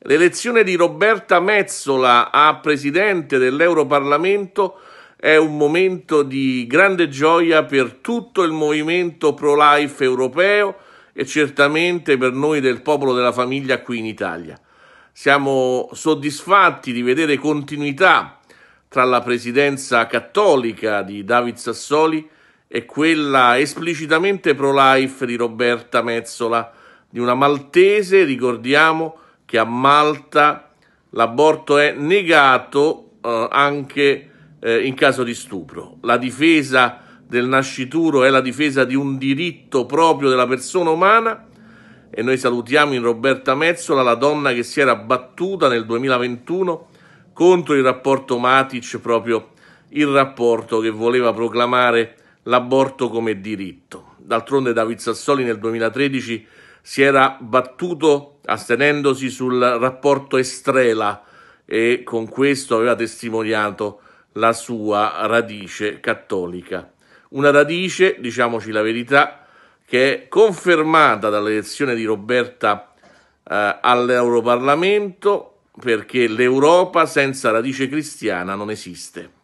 L'elezione di Roberta Mezzola a presidente dell'Europarlamento è un momento di grande gioia per tutto il movimento pro-life europeo e certamente per noi del popolo della famiglia qui in Italia. Siamo soddisfatti di vedere continuità tra la presidenza cattolica di David Sassoli e quella esplicitamente pro-life di Roberta Mezzola, di una maltese, ricordiamo, che a Malta l'aborto è negato eh, anche eh, in caso di stupro. La difesa del nascituro è la difesa di un diritto proprio della persona umana e noi salutiamo in Roberta Mezzola la donna che si era battuta nel 2021 contro il rapporto Matic, proprio il rapporto che voleva proclamare l'aborto come diritto. D'altronde David Sassoli nel 2013 si era battuto astenendosi sul rapporto Estrela e con questo aveva testimoniato la sua radice cattolica. Una radice, diciamoci la verità, che è confermata dall'elezione di Roberta eh, all'Europarlamento perché l'Europa senza radice cristiana non esiste.